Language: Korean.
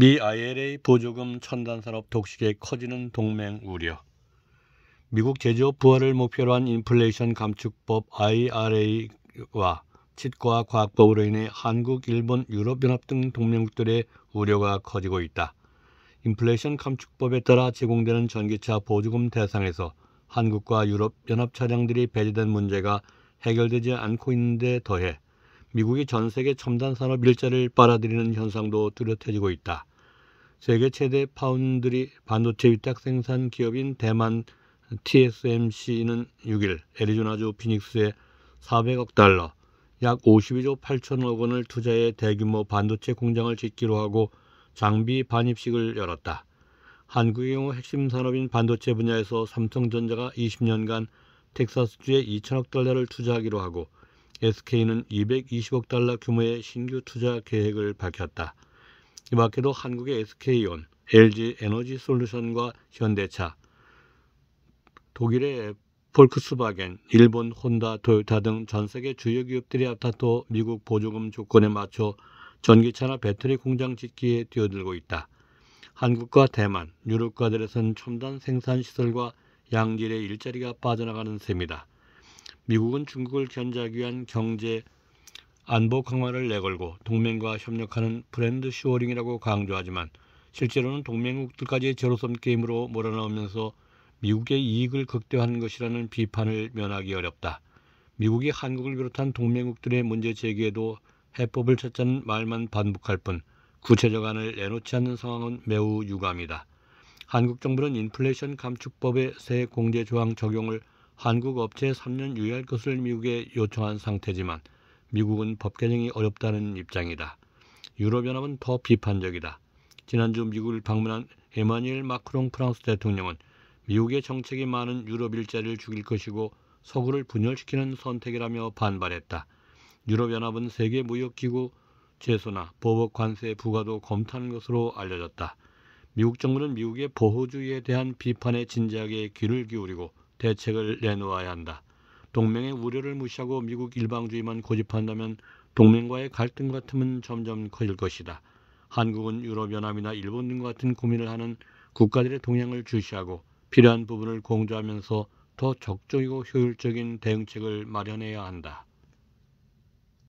미 ILA 보조금 첨단 산업 독식에 커지는 동맹 우려. 미국 제조업 부활을 목표로 한 인플레이션 감축법 IRA와 치과 과학법으로 인해 한국, 일본, 유럽연합 등 동맹국들의 우려가 커지고 있다. 인플레이션 감축법에 따라 제공되는 전기차 보조금 대상에서 한국과 유럽연합 차량들이 배제된 문제가 해결되지 않고 있는데 더해 미국이 전 세계 첨단 산업 일자를 빨아들이는 현상도 뚜렷해지고 있다. 세계 최대 파운드리 반도체 위탁 생산 기업인 대만 TSMC는 6일 애리조나주 피닉스에 400억 달러, 약 52조 8천억 원을 투자해 대규모 반도체 공장을 짓기로 하고 장비 반입식을 열었다. 한국의 경우 핵심 산업인 반도체 분야에서 삼성전자가 20년간 텍사스주에 2천억 달러를 투자하기로 하고 SK는 220억 달러 규모의 신규 투자 계획을 밝혔다. 이 밖에도 한국의 SK온, LG 에너지 솔루션과 현대차, 독일의 폴크스바겐 일본 혼다, 도요타 등 전 세계 주요 기업들이 앞다퉈 미국 보조금 조건에 맞춰 전기차나 배터리 공장 짓기에 뛰어들고 있다. 한국과 대만, 유럽과들에선 첨단 생산 시설과 양질의 일자리가 빠져나가는 셈이다. 미국은 중국을 견제하기 위한 경제 안보 강화를 내걸고 동맹과 협력하는 브랜드 슈어링이라고 강조하지만 실제로는 동맹국들까지 제로섬 게임으로 몰아넣으면서 미국의 이익을 극대화하는 것이라는 비판을 면하기 어렵다. 미국이 한국을 비롯한 동맹국들의 문제 제기에도 해법을 찾자는 말만 반복할 뿐 구체적안을 내놓지 않는 상황은 매우 유감이다. 한국 정부는 인플레이션 감축법의 새 공제 조항 적용을 한국 업체에 3년 유예할 것을 미국에 요청한 상태지만 미국은 법 개정이 어렵다는 입장이다. 유럽연합은 더 비판적이다. 지난주 미국을 방문한 에마니엘 마크롱 프랑스 대통령은 미국의 정책이 많은 유럽 일자리를 죽일 것이고 서구를 분열시키는 선택이라며 반발했다. 유럽연합은 세계 무역기구 제소나 보복 관세 부과도 검토하는 것으로 알려졌다. 미국 정부는 미국의 보호주의에 대한 비판에 진지하게 귀를 기울이고 대책을 내놓아야 한다. 동맹의 우려를 무시하고 미국 일방주의만 고집한다면 동맹과의 갈등 같으면 점점 커질 것이다. 한국은 유럽연합이나 일본 등과 같은 고민을 하는 국가들의 동향을 주시하고 필요한 부분을 공조하면서 더 적극적이고 효율적인 대응책을 마련해야 한다.